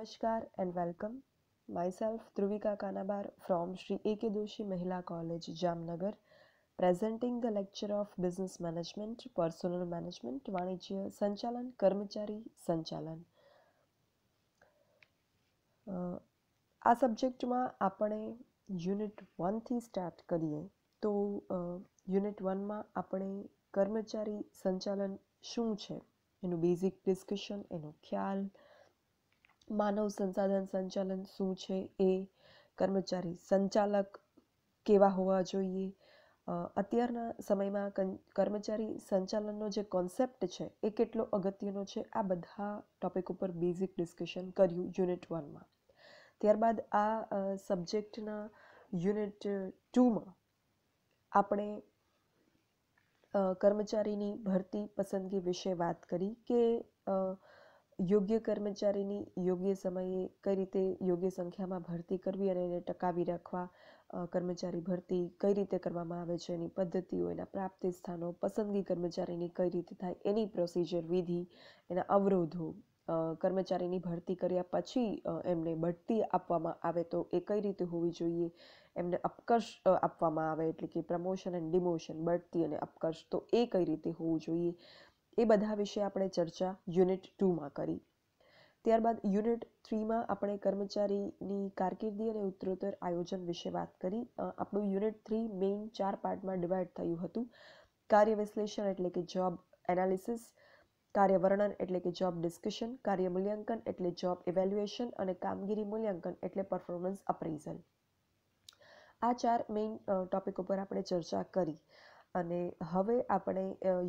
Namaskar and welcome. Myself, Truvika Kanabar from Sri A.K. Doshi Mahila College, Jamnagar, presenting the lecture of Business Management, Personal Management, Vanijya, Sanchalan, Karmachari, Sanchalan. આ સબ્જેક્ટમાં આપણે unit વનથી start કરીએ તો unit વનમાં આપણે કર્મચારી સંચાલન શું છે એનું બેઝિક ડિસ્કશન એનો ખ્યાલ માનવ સંસાધન સંચાલન શું છે એ કર્મચારી સંચાલક કેવા હોવા જોઈએ અત્યારના સમયમાં કર્મચારી સંચાલનનો જે કોન્સેપ્ટ છે એ કેટલો અગત્યનો છે આ બધા ટોપિક ઉપર બેઝિક ડિસ્કશન કર્યું યુનિટ વનમાં ત્યારબાદ આ સબ્જેક્ટના યુનિટ ટુમાં આપણે કર્મચારીની ભરતી પસંદગી વિશે વાત કરી કે યોગ્ય કર્મચારીની યોગ્ય સમયે કઈ રીતે યોગ્ય સંખ્યામાં ભરતી કરવી અને એને ટકાવી રાખવા કર્મચારી ભરતી કઈ રીતે કરવામાં આવે છે એની પદ્ધતિઓ એના પ્રાપ્તિ સ્થાનો પસંદગી કર્મચારીની કઈ રીતે થાય એની પ્રોસિજર વિધિ એના અવરોધો કર્મચારીની ભરતી કર્યા પછી એમને બઢતી આપવામાં આવે તો એ કઈ રીતે હોવી જોઈએ એમને અપકર્ષ આપવામાં આવે એટલે કે પ્રમોશન એન્ડ ડિમોશન બઢતી અને અપકર્ષ તો એ કઈ રીતે હોવું જોઈએ એ બધા વિશે આપણે ચર્ચા યુનિટ ટુમાં કરી ત્યારબાદ યુનિટ થ્રીમાં આપણે કર્મચારીની કારકિર્દી અને ઉત્તરોત્તર આયોજન વિશે વાત કરી આપણું યુનિટ થ્રી મેઇન ચાર પાર્ટમાં ડિવાઈડ થયું હતું કાર્ય વિશ્લેષણ એટલે કે જોબ એનાલિસિસ કાર્ય વર્ણન એટલે કે જોબ ડિસ્કશન કાર્ય મૂલ્યાંકન એટલે જોબ ઇવેલ્યુએશન અને કામગીરી મૂલ્યાંકન એટલે પરફોર્મન્સ અપ્રેઝલ આ ચાર મેઇન ટોપિક ઉપર આપણે ચર્ચા કરી અને હવે આપણે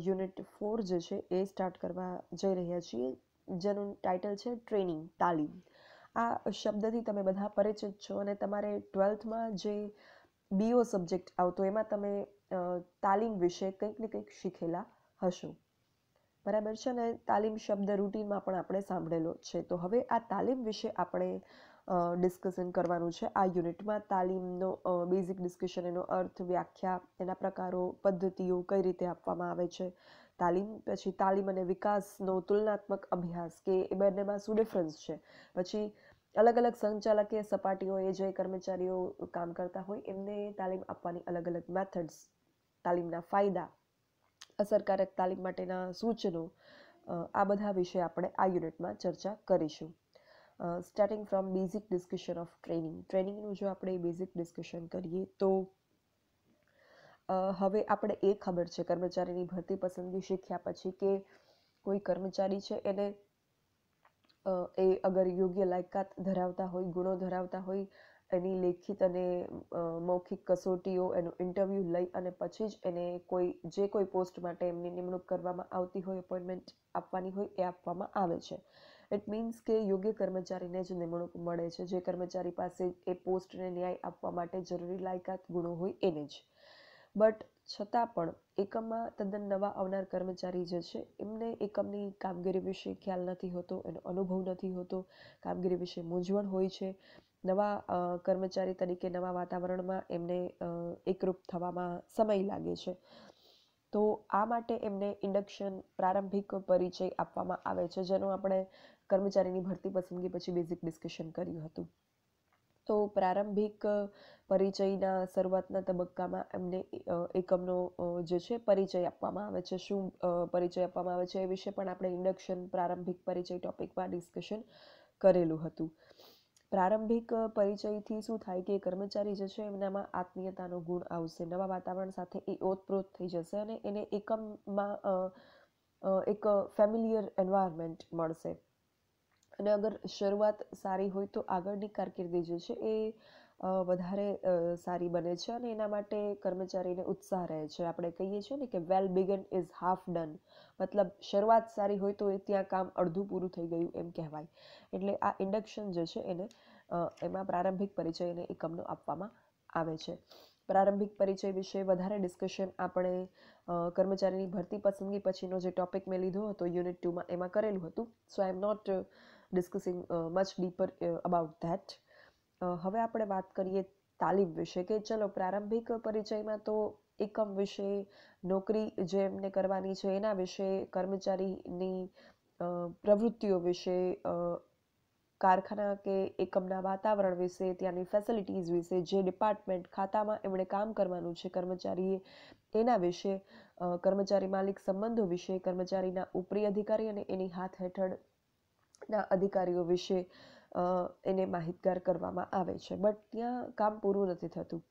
યુનિટ ફોર જે છે એ સ્ટાર્ટ કરવા જઈ રહ્યા છીએ જેનું ટાઇટલ છે ટ્રેનિંગ તાલીમ આ શબ્દથી તમે બધા પરિચિત છો અને તમારે ટ્વેલ્થમાં જે બીઓ સબ્જેક્ટ આવતો એમાં તમે તાલીમ વિશે કંઈક ને કંઈક શીખેલા હશો બરાબર છે ને તાલીમ શબ્દ રૂટીનમાં પણ આપણે સાંભળેલો છે તો હવે આ તાલીમ વિશે આપણે ડિસ્કશન કરવાનું છે આ યુનિટમાં તાલીમનો બેઝિક ડિસ્કશન એનો અર્થ વ્યાખ્યા એના પ્રકારો પદ્ધતિઓ કઈ રીતે આપવામાં આવે છે તાલીમ પછી તાલીમ અને વિકાસનો તુલનાત્મક અભ્યાસ કે એ બંનેમાં શું ડિફરન્સ છે પછી અલગ અલગ સંચાલકે સપાટીઓ એ જે કર્મચારીઓ કામ કરતા હોય એમને તાલીમ આપવાની અલગ અલગ મેથડ્સ તાલીમના ફાયદા અસરકારક તાલીમ માટેના સૂચનો આ બધા વિશે આપણે આ યુનિટમાં ચર્ચા કરીશું starting from basic discussion of training ટ્રેનિંગનું જો આપણે બેઝિક ડિસ્કશન કરીએ તો હવે આપણે એ ખબર છે કર્મચારીની ભરતી પસંદગી શીખ્યા પછી કે કોઈ કર્મચારી છે એને એ અગર યોગ્ય લાયકાત ધરાવતા હોય ગુણો ધરાવતા હોય એની લેખિત અને મૌખિક કસોટીઓ એનું ઇન્ટરવ્યૂ લઈ અને પછી જ એને કોઈ જે કોઈ પોસ્ટ માટે એમની નિમણૂક કરવામાં આવતી હોય એપોઇન્ટમેન્ટ આપવાની હોય એ આપવામાં આવે છે ઇટ મીન્સ કે યોગ્ય કર્મચારીને જ નિમણૂક મળે છે જે કર્મચારી પાસે એ પોસ્ટને ન્યાય આપવા માટે જરૂરી લાયકાત ગુણો હોય એને જ બટ છતાં પણ એકમમાં તદ્દન નવા આવનાર કર્મચારી જે છે એમને એકમની કામગીરી વિશે ખ્યાલ નથી હોતો એનો અનુભવ નથી હોતો કામગીરી વિશે મૂંઝવણ હોય છે નવા કર્મચારી તરીકે નવા વાતાવરણમાં એમને એકરૂપ થવામાં સમય લાગે છે તો આ માટે એમને ઇન્ડક્શન પ્રારંભિક પરિચય આપવામાં આવે છે જેનો આપણે કર્મચારીની ભરતી પસંદગી પછી બેઝિક ડિસ્કશન કર્યું હતું તો પ્રારંભિક પરિચયના શરૂઆતના તબક્કામાં એમને એકમનો જે છે પરિચય આપવામાં આવે છે શું પરિચય આપવામાં આવે છે એ વિશે પણ આપણે ઇન્ડક્શન પ્રારંભિક પરિચય ટોપિકમાં ડિસ્કશન કરેલું હતું પ્રારંભિક પરિચયથી શું થાય કે કર્મચારી જે છે એમનામાં આત્મીયતાનો ગુણ આવશે નવા વાતાવરણ સાથે એ ઓતપ્રોત થઈ જશે અને એને એકમમાં એક ફેમિલિયર એન્વાયરમેન્ટ મળશે અને અગર શરૂઆત સારી હોય તો આગળની કારકિર્દી જે છે એ વધારે સારી બને છે અને એના માટે કર્મચારીને ઉત્સાહ રહે છે આપણે કહીએ છીએ ને કે well begun is half done મતલબ શરૂઆત સારી હોય તો એ ત્યાં કામ અડધું પૂરું થઈ ગયું એમ કહેવાય એટલે આ ઇન્ડક્શન જે છે એને એમાં પ્રારંભિક પરિચય એને એકમનો આપવામાં આવે છે પ્રારંભિક પરિચય વિશે વધારે ડિસ્કશન આપણે કર્મચારીની ભરતી પસંદગી પછીનો જે ટોપિક મેં લીધો હતો યુનિટ ટુમાં એમાં કરેલું હતું so I am not discussing much deeper about that હવે આપણે વાત કરીએ તાલીમ વિશે કે ચલો પ્રારંભિક પરિચયમાં તો એકમ વિશે નોકરી જે એમને કરવાની છે એના વિશે કર્મચારીની પ્રવૃત્તિઓ વિશે કારખાના કે એકમના વાતાવરણ વિશે ત્યાંની ફેસિલિટીઝ વિશે જે ડિપાર્ટમેન્ટ ખાતામાં એમણે કામ કરવાનું છે કર્મચારીએ એના વિશે કર્મચારી માલિક સંબંધો વિશે કર્મચારીના ઉપરી અધિકારી અને એની હાથ હેઠળ ના અધિકારીઓ વિશે એને માહિતગાર કરવામાં આવે છે બટ ત્યાં કામ પૂરું નથી થતું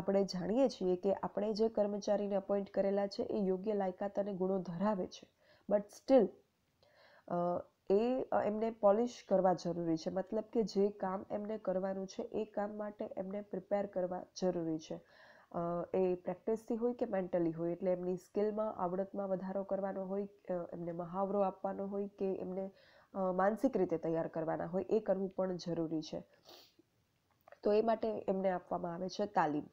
આપણે જાણીએ છીએ કે આપણે જે કર્મચારીને અપોઇન્ટ કરેલા છે એ યોગ્ય લાયકાત અને ગુણો ધરાવે છે બટ સ્ટીલ એ એમને પોલિશ કરવા જરૂરી છે મતલબ કે જે કામ એમને કરવાનું છે એ કામ માટે એમને પ્રિપેર કરવા જરૂરી છે એ પ્રેક્ટિસથી હોય કે મેન્ટલી હોય એટલે એમની સ્કિલમાં આવડતમાં વધારો કરવાનો હોય એમને મહાવરો આપવાનો હોય કે એમને માનસિક રીતે તૈયાર કરવાના હોય એ કરવું પણ જરૂરી છે તો એ માટે એમને આપવામાં આવે છે તાલીમ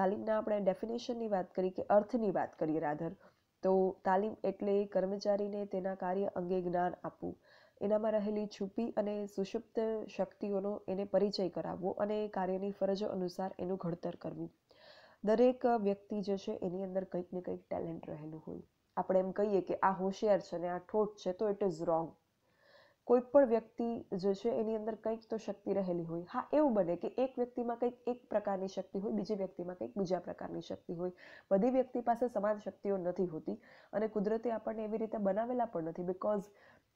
તાલીમના આપણે ડેફિનેશનની વાત કરી કે અર્થની વાત કરીએ રાધર તો તાલીમ એટલે કર્મચારીને તેના કાર્ય અંગે જ્ઞાન આપવું એનામાં રહેલી છુપી અને સુષુપ્ત શક્તિઓનો એને પરિચય કરાવવો અને કાર્યની ફરજો અનુસાર એનું ઘડતર કરવું દરેક વ્યક્તિ જે છે એની અંદર કંઈક ને કંઈક ટેલેન્ટ રહેલું હોય આપણે એમ કહીએ કે આ હોશિયાર છે ને આ ઠોઠ છે તો ઇટ ઇઝ રોંગ કોઈ પણ વ્યક્તિ જે છે એની અંદર કંઈક તો શક્તિ રહેલી હોય હા એવું બને કે એક વ્યક્તિમાં કંઈક એક પ્રકારની શક્તિ હોય બીજી વ્યક્તિમાં કંઈક બીજા પ્રકારની શક્તિ હોય બધી વ્યક્તિ પાસે સમાન શક્તિઓ નથી હોતી અને કુદરતે આપણને એવી રીતે બનાવેલા પણ નથી બિકોઝ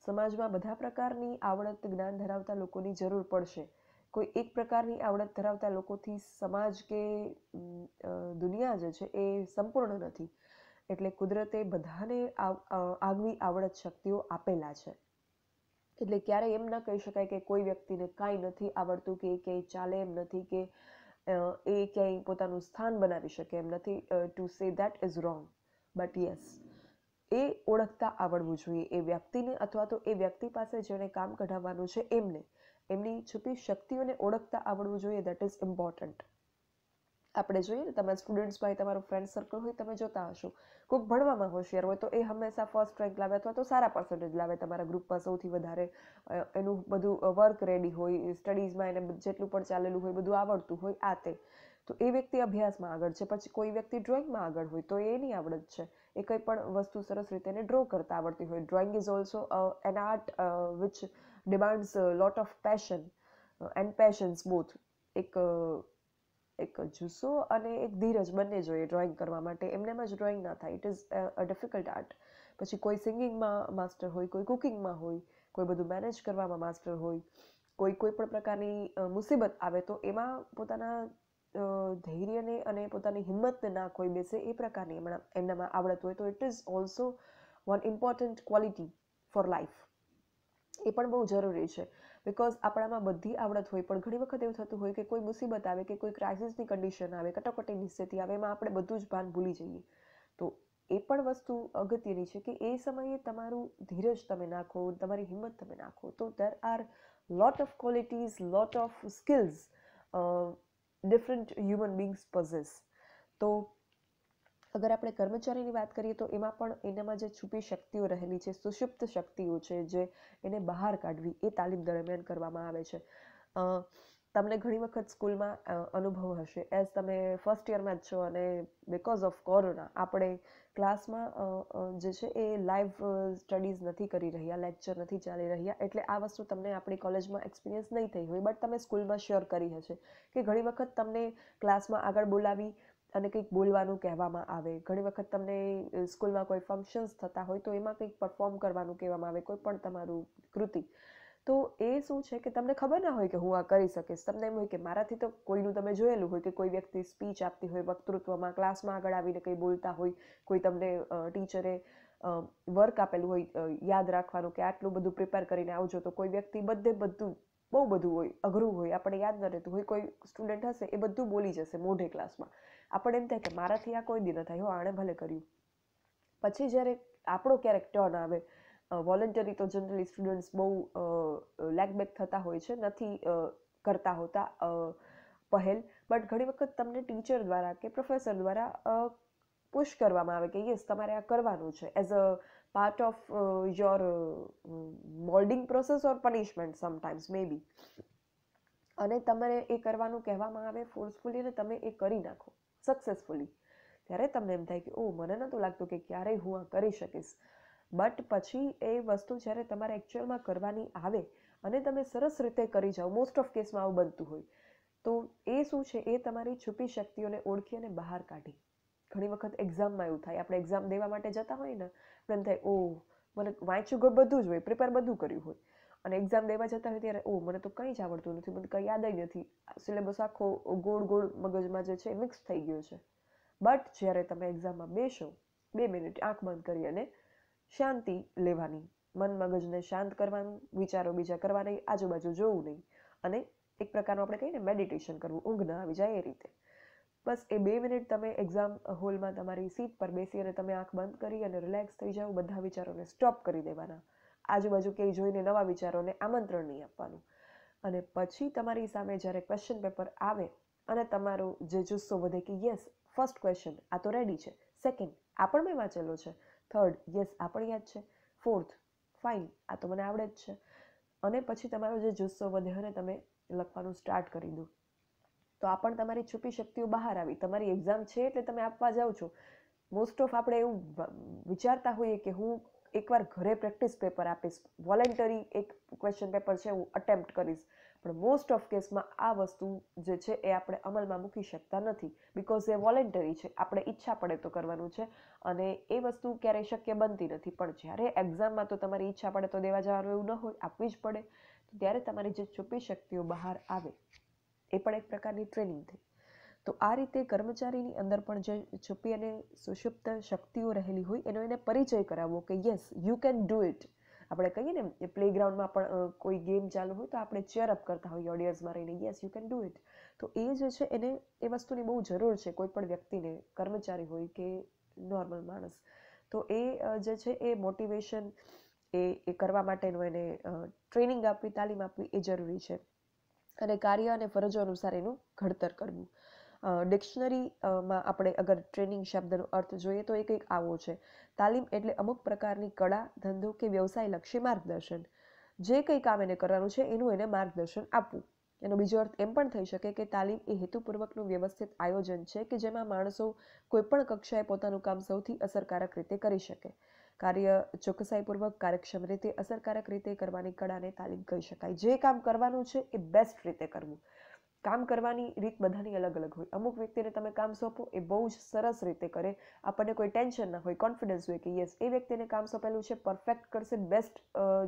સમાજમાં બધા પ્રકારની આવડત જ્ઞાન ધરાવતા લોકોની જરૂર પડશે કોઈ એક પ્રકારની આવડત ધરાવતા લોકોથી સમાજ કે દુનિયા જે છે એ સંપૂર્ણ નથી એટલે કુદરતે બધાને આગવી આવડત શક્તિઓ આપેલા છે એટલે ક્યારેય એમ ન કહી શકાય કે કોઈ વ્યક્તિને કાંઈ નથી આવડતું કે એ ક્યાંય ચાલે એમ નથી કે એ ક્યાંય પોતાનું સ્થાન બનાવી શકે એમ નથી to say that is wrong but yes એ ઓળખતા આવડવું જોઈએ એ વ્યક્તિને અથવા તો એ વ્યક્તિ પાસે જેણે કામ કઢાવવાનું છે એમને એમની છુપી શક્તિઓને ઓળખતા આવડવું જોઈએ દેટ ઇઝ ઇમ્પોર્ટન્ટ આપણે જોઈએ ને તમારા સ્ટુડન્ટ્સ ભાઈ તમારું ફ્રેન્ડ સર્કલ હોય તમે જોતા હશો કોઈક ભણવામાં હોશિયાર હોય તો એ હંમેશા ફર્સ્ટ રેન્ક લાવે અથવા તો સારા પર્સન્ટેજ લાવે તમારા ગ્રુપમાં સૌથી વધારે એનું બધું વર્ક રેડી હોય સ્ટડીઝમાં એને જેટલું પણ ચાલેલું હોય બધું આવડતું હોય આ તે તો એ વ્યક્તિ અભ્યાસમાં આગળ છે પછી કોઈ વ્યક્તિ ડ્રોઈંગમાં આગળ હોય તો એની આવડત છે એ કંઈ પણ વસ્તુ સરસ રીતે એને ડ્રો કરતા આવડતી હોય drawing is also an art which demands lot of passion and patience both એક એક જુસ્સો અને એક ધીરજ બંને જોઈએ ડ્રોઈંગ કરવા માટે એમનેમાં જ ડ્રોઈંગ ના થાય it is a difficult art પછી કોઈ સિંગિંગમાં માસ્ટર હોય કોઈ કુકિંગમાં હોય કોઈ બધું મેનેજ કરવામાં માસ્ટર હોય કોઈ કોઈ પણ પ્રકારની મુસીબત આવે તો એમાં પોતાના ધૈર્યને અને પોતાની હિંમતને ના કોઈ બેસે એ પ્રકારની એમના એમનામાં આવડત હોય તો it is also one important quality for life એ પણ બહુ જરૂરી છે બિકોઝ આપણામાં બધી આવડત હોય પણ ઘણી વખત એવું થતું હોય કે કોઈ મુસીબત આવે કે કોઈ ક્રાઇસિસની કન્ડિશન આવે કટોકટીની સ્થિતિ આવે એમાં આપણે બધું જ ભાન ભૂલી જઈએ તો એ પણ વસ્તુ અગત્યની છે કે એ સમયે તમારું ધીરજ તમે નાખો તમારી હિંમત તમે નાખો તો there are lot of qualities, lot of skills different human beings beings તો અગર આપણે કર્મચારીની વાત કરીએ તો એમાં પણ એનામાં જે છુપી શક્તિઓ રહેલી છે સુષુપ્ત શક્તિઓ છે જે એને બહાર કાઢવી એ તાલીમ દરમિયાન કરવામાં આવે છે તમને ઘણી વખત સ્કૂલમાં અનુભવ હશે એઝ તમે ફર્સ્ટ યરમાં જ છો અને બિકોઝ ઓફ કોરોના આપણે ક્લાસમાં જે છે એ લાઈવ સ્ટડીઝ નથી કરી રહ્યા લેક્ચર નથી ચાલી રહ્યા એટલે આ વસ્તુ તમને આપણી કોલેજમાં એક્સપિરિયન્સ નહીં થઈ હોય બટ તમે સ્કૂલમાં શેર કરી હશે કે ઘણી વખત તમને ક્લાસમાં આગળ બોલાવી અને કંઈક બોલવાનું કહેવામાં આવે ઘણી વખત તમને સ્કૂલમાં કોઈ ફંક્શન્સ થતા હોય તો એમાં કંઈક પરફોર્મ કરવાનું કહેવામાં આવે કોઈ પણ તમારું કૃતિ તો એ શું છે કે તમને ખબર ના હોય કે હું આ કરી શકીશ તમને એમ હોય કે મારાથી તો કોઈનું તમે જોયેલું હોય કે કોઈ વ્યક્તિ સ્પીચ આપતી હોય વક્તૃત્વમાં ક્લાસમાં આગળ આવીને કંઈ બોલતા હોય કોઈ તમને ટીચરે વર્ક આપેલું હોય યાદ રાખવાનું કે આટલું બધું પ્રિપેર કરીને આવજો તો કોઈ વ્યક્તિ બધે બધું બહુ બધું હોય અઘરું હોય આપણે યાદ ન રહેતું હોય કોઈ સ્ટુડન્ટ હશે એ બધું બોલી જશે મોઢે ક્લાસમાં આપણે એમ થાય કે મારાથી આ કોઈ દી ન થાય હો આણે ભલે કર્યું પછી જ્યારે આપણો ક્યારેક ટર્ન આવે વોલન્ટરી તો જનરલી સ્ટુડન્ટ્સ બહુ લેકબેક થતા હોય છે નથી કરતા હોતા પહેલ બટ ઘણી વખત તમને ટીચર દ્વારા કે પ્રોફેસર દ્વારા પુશ કરવામાં આવે કે યસ તમારે આ કરવાનું છે as a part of your your moulding process or punishment sometimes may be અને તમારે એ કરવાનું કહેવામાં આવે ફોર્સફુલી અને તમે એ કરી નાખો સક્સેસફુલી ત્યારે તમને એમ થાય કે ઓ મને નહોતું લાગતું કે ક્યારેય હું આ કરી શકીશ બટ પછી એ વસ્તુ જ્યારે તમારે એકચ્યુઅલમાં કરવાની આવે અને તમે સરસ રીતે કરી જાઓ મોસ્ટ ઓફ કેસમાં આવું બનતું હોય તો એ શું છે એ તમારી છુપી શક્તિઓને ઓળખી અને બહાર કાઢી ઘણી વખત એક્ઝામમાં એવું થાય આપણે એક્ઝામ દેવા માટે જતા હોય ને મને થાય ઓ મને વાંચ્યું ગયું બધું જ હોય પ્રિપેર બધું કર્યું હોય અને એક્ઝામ દેવા જતા હોય ત્યારે ઓ મને તો કંઈ જ આવડતું નથી મને કંઈ યાદ નથી સિલેબસ આખો ગોળ ગોળ મગજમાં જે છે મિક્સ થઈ ગયો છે બટ જ્યારે તમે એક્ઝામમાં બેસો બે મિનિટ આંખ બંધ કરી અને શાંતિ લેવાની મન મગજને શાંત કરવાનું વિચારો બીજા કરવા નહીં આજુબાજુ જોવું નહીં અને એક પ્રકારનું આપણે કહીએ ને મેડિટેશન કરવું ઊંઘ ન આવી જાય એ રીતે બસ એ બે મિનિટ તમે એક્ઝામ હોલમાં તમારી સીટ પર બેસી અને તમે આંખ બંધ કરી અને રિલેક્સ થઈ જાઓ બધા વિચારોને સ્ટોપ કરી દેવાના આજુબાજુ કે જોઈને નવા વિચારોને આમંત્રણ નહીં આપવાનું અને પછી તમારી સામે જ્યારે ક્વેશ્ચન પેપર આવે અને તમારો જે જુસ્સો વધે કે યસ ફર્સ્ટ ક્વેશ્ચન આ તો રેડી છે સેકન્ડ આ પણ મેં વાંચેલો છે થર્ડ યસ આ પણ યાદ છે ફોર્થ ફાઇન આ તો મને આવડે જ છે અને પછી તમારો જે જુસ્સો વધે અને તમે લખવાનું સ્ટાર્ટ કરી દો તો આ પણ તમારી છુપી શક્તિઓ બહાર આવી તમારી એક્ઝામ છે એટલે તમે આપવા જાઓ છો મોસ્ટ ઓફ આપણે એવું વિચારતા હોઈએ કે હું એકવાર ઘરે પ્રેક્ટિસ પેપર આપીશ વોલેન્ટરી એક ક્વેશ્ચન પેપર છે હું અટેમ્પ્ટ કરીશ પણ મોસ્ટ ઓફ કેસમાં આ વસ્તુ જે છે એ આપણે અમલમાં મૂકી શકતા નથી બિકોઝ એ વોલેન્ટરી છે આપણે ઈચ્છા પડે તો કરવાનું છે અને એ વસ્તુ ક્યારેય શક્ય બનતી નથી પણ જ્યારે એક્ઝામમાં તો તમારી ઈચ્છા પડે તો દેવા જવાનું એવું ન હોય આપવી જ પડે ત્યારે તમારી જે છુપી શક્તિઓ બહાર આવે એ પણ એક પ્રકારની ટ્રેનિંગ થઈ તો આ રીતે કર્મચારીની અંદર પણ જે છુપી અને સુષુપ્ત શક્તિઓ રહેલી હોય એનો એને પરિચય કરાવવો કે yes you can do it આપણે કહીએ ને પ્લેગ્રાઉન્ડમાં પણ કોઈ ગેમ ચાલુ હોય તો આપણે ચેર અપ કરતા હોઈએ ઓડિયન્સમાં રહીને yes you can do it તો એ જે છે એને એ વસ્તુની બહુ જરૂર છે કોઈ પણ વ્યક્તિને કર્મચારી હોય કે નોર્મલ માણસ તો એ જે છે એ મોટિવેશન એ એ કરવા માટેનું એને ટ્રેનિંગ આપવી તાલીમ આપવી એ જરૂરી છે અને કાર્ય અને ફરજો અનુસાર એનું ઘડતર કરવું ડિક્શનરીમાં આપણે અગર ટ્રેનિંગ શબ્દનો અર્થ જોઈએ તો એ કંઈક આવો છે તાલીમ એટલે અમુક પ્રકારની કળા ધંધો કે વ્યવસાયલક્ષી માર્ગદર્શન જે કંઈ કામ એને કરવાનું છે એનું એને માર્ગદર્શન આપવું એનો બીજો અર્થ એમ પણ થઈ શકે કે તાલીમ એ હેતુપૂર્વકનું વ્યવસ્થિત આયોજન છે કે જેમાં માણસો કોઈપણ કક્ષાએ પોતાનું કામ સૌથી અસરકારક રીતે કરી શકે કાર્ય ચોકસાઈપૂર્વક કાર્યક્ષમ રીતે અસરકારક રીતે કરવાની કળાને તાલીમ કહી શકાય જે કામ કરવાનું છે એ બેસ્ટ રીતે કરવું કામ કરવાની રીત બધાની અલગ અલગ હોય અમુક વ્યક્તિને તમે કામ સોંપો એ બહુ જ સરસ રીતે કરે આપણને કોઈ ટેન્શન ના હોય કોન્ફિડન્સ હોય કે યસ એ વ્યક્તિને કામ સોંપેલું છે પરફેક્ટ કરશે બેસ્ટ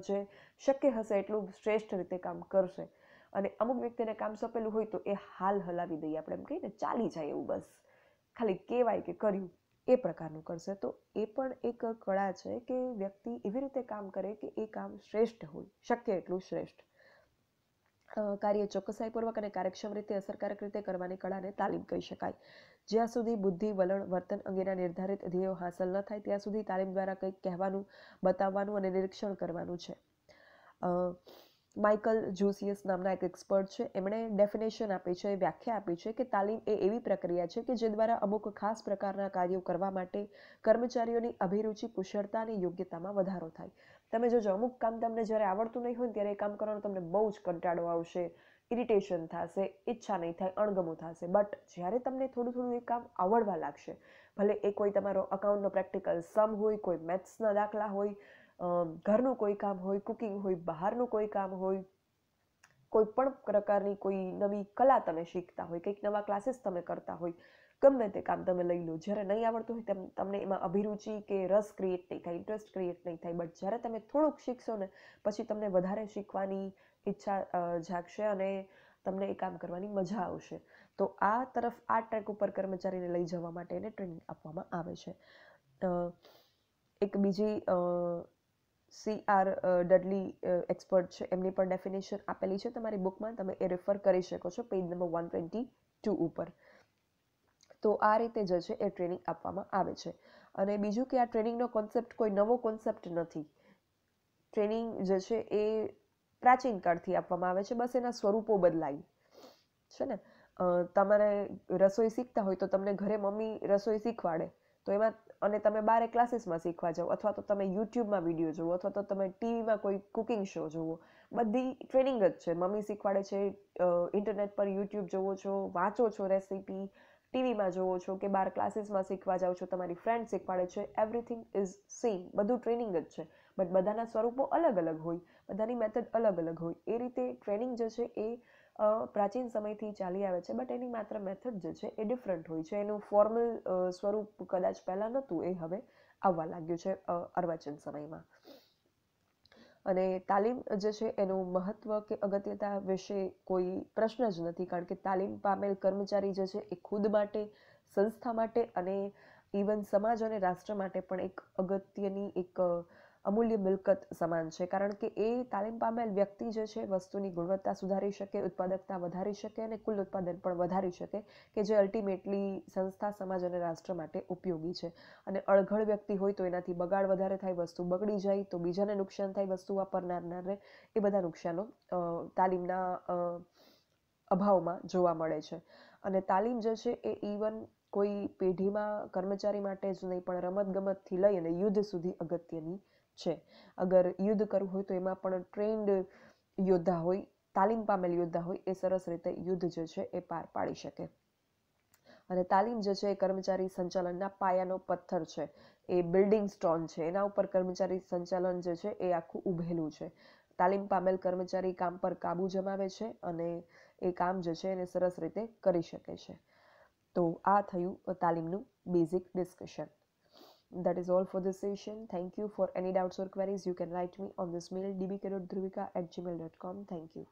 જે શક્ય હશે એટલું શ્રેષ્ઠ રીતે કામ કરશે અને અમુક વ્યક્તિને કામ સોંપેલું હોય તો એ હાલ હલાવી દઈએ આપણે એમ કહીએ ને ચાલી જાય એવું બસ ખાલી કહેવાય કે કર્યું એ પ્રકારનું કરશે તો એ પણ એક કળા છે કે વ્યક્તિ એવી રીતે કામ કરે કે એ કામ શ્રેષ્ઠ હોય શક્ય એટલું શ્રેષ્ઠ કાર્ય ચોકસાઈપૂર્વક અને કાર્યક્ષમ રીતે અસરકારક રીતે કરવાની કળાને તાલીમ કહી શકાય જ્યાં સુધી બુદ્ધિ વલણ વર્તન અંગેના નિર્ધારિત ધ્યેયો હાંસલ ન થાય ત્યાં સુધી તાલીમ દ્વારા કંઈક કહેવાનું બતાવવાનું અને નિરીક્ષણ કરવાનું છે અ માઇકલ જુસિયસ નામના એક એક્સપર્ટ છે એમણે ડેફિનેશન આપી છે વ્યાખ્યા આપી છે કે તાલીમ એ એવી પ્રક્રિયા છે કે જે દ્વારા અમુક ખાસ પ્રકારના કાર્યો કરવા માટે કર્મચારીઓની અભિરુચિ કુશળતા અને યોગ્યતામાં વધારો થાય તમે જોજો અમુક કામ તમને જ્યારે આવડતું નહીં હોય ત્યારે એ કામ કરવાનો તમને બહુ જ કંટાળો આવશે ઇરિટેશન થશે ઈચ્છા નહીં થાય અણગમો થશે બટ જ્યારે તમને થોડું થોડું એ કામ આવડવા લાગશે ભલે એ કોઈ તમારો અકાઉન્ટનો પ્રેક્ટિકલ સમ હોય કોઈ મેથ્સના દાખલા હોય ઘરનું કોઈ કામ હોય કુકિંગ હોય બહારનું કોઈ કામ હોય કોઈ પણ પ્રકારની કોઈ નવી કલા તમે શીખતા હોય કંઈક નવા ક્લાસીસ તમે કરતા હોય ગમે તે કામ તમે લઈ લો જ્યારે નહીં આવડતું હોય તેમ તમને એમાં અભિરુચિ કે રસ ક્રિએટ નહીં થાય ઇન્ટરેસ્ટ ક્રિએટ નહીં થાય બટ જ્યારે તમે થોડુંક શીખશો ને પછી તમને વધારે શીખવાની ઈચ્છા જાગશે અને તમને એ કામ કરવાની મજા આવશે તો આ તરફ આ ટ્રેક ઉપર કર્મચારીને લઈ જવા માટે એને ટ્રેનિંગ આપવામાં આવે છે એક બીજી સી આર ડડલી એક્સપર્ટ છે એમની પણ ડેફિનેશન આપેલી છે તમારી બુકમાં તમે એ રેફર કરી શકો છો page number one twenty two ઉપર તો આ રીતે જે છે એ ટ્રેનિંગ આપવામાં આવે છે અને બીજું કે આ ટ્રેનિંગનો કોન્સેપ્ટ કોઈ નવો કોન્સેપ્ટ નથી ટ્રેનિંગ જે છે એ પ્રાચીન કાળથી આપવામાં આવે છે બસ એના સ્વરૂપો બદલાય છે ને તમારે રસોઈ શીખતા હોય તો તમને ઘરે મમ્મી રસોઈ શીખવાડે તો એમાં અને તમે બારે ક્લાસીસમાં શીખવા જાઓ અથવા તો તમે યુટ્યુબમાં વિડીયો જુઓ અથવા તો તમે ટીવીમાં કોઈ કુકિંગ શો જુઓ બધી ટ્રેનિંગ જ છે મમ્મી શીખવાડે છે ઇન્ટરનેટ પર યુટ્યુબ જુઓ છો વાંચો છો રેસીપી ટીવીમાં જુઓ છો કે બાર ક્લાસીસમાં શીખવા જાઓ છો તમારી ફ્રેન્ડ શીખવાડે છે એવરીથિંગ ઇઝ સેમ બધું ટ્રેનિંગ જ છે બટ બધાના સ્વરૂપો અલગ અલગ હોય બધાની મેથડ અલગ અલગ હોય એ રીતે ટ્રેનિંગ જે છે એ પ્રાચીન સમયથી ચાલી આવે છે બટ એની માત્ર મેથડ જે છે એ ડિફરન્ટ હોય છે એનું ફોર્મલ સ્વરૂપ કદાચ પહેલાં નહોતું એ હવે આવવા લાગ્યું છે અર્વાચીન સમયમાં અને તાલીમ જે છે એનું મહત્વ કે અગત્યતા વિશે કોઈ પ્રશ્ન જ નથી કારણ કે તાલીમ પામેલ કર્મચારી જે છે એ ખુદ માટે સંસ્થા માટે અને ઇવન સમાજ અને રાષ્ટ્ર માટે પણ એક અગત્યની એક અમૂલ્ય મિલકત સમાન છે કારણ કે એ તાલીમ પામેલ વ્યક્તિ જે છે વસ્તુની ગુણવત્તા સુધારી શકે ઉત્પાદકતા વધારી શકે અને કુલ ઉત્પાદન પણ વધારી શકે કે જે અલ્ટિમેટલી સંસ્થા સમાજ અને રાષ્ટ્ર માટે ઉપયોગી છે અને અળઘડ વ્યક્તિ હોય તો એનાથી બગાડ વધારે થાય વસ્તુ બગડી જાય તો બીજાને નુકસાન થાય વસ્તુ વાપરનારનારને એ બધા નુકસાનો તાલીમના અભાવમાં જોવા મળે છે અને તાલીમ જે છે એ ઇવન કોઈ પેઢીમાં કર્મચારી માટે જ નહીં પણ રમતગમતથી લઈ અને યુદ્ધ સુધી અગત્યની છે અગર યુદ્ધ કરવું હોય તો એમાં પણ ટ્રેન્ડ યોદ્ધા હોય તાલીમ પામેલ યોદ્ધા હોય એ સરસ રીતે યુદ્ધ જે છે એ પાર પાડી શકે અને તાલીમ જે છે એ કર્મચારી સંચાલનના પાયાનો પથ્થર છે એ બિલ્ડિંગ સ્ટોન છે એના ઉપર કર્મચારી સંચાલન જે છે એ આખું ઊભેલું છે તાલીમ પામેલ કર્મચારી કામ પર કાબુ જમાવે છે અને એ કામ જે છે એને સરસ રીતે કરી શકે છે તો આ થયું તાલીમનું basic discussion that is all for this session thank you for any doubts or queries you can write me on this mail dbkarotdhruvika at gmail.com thank you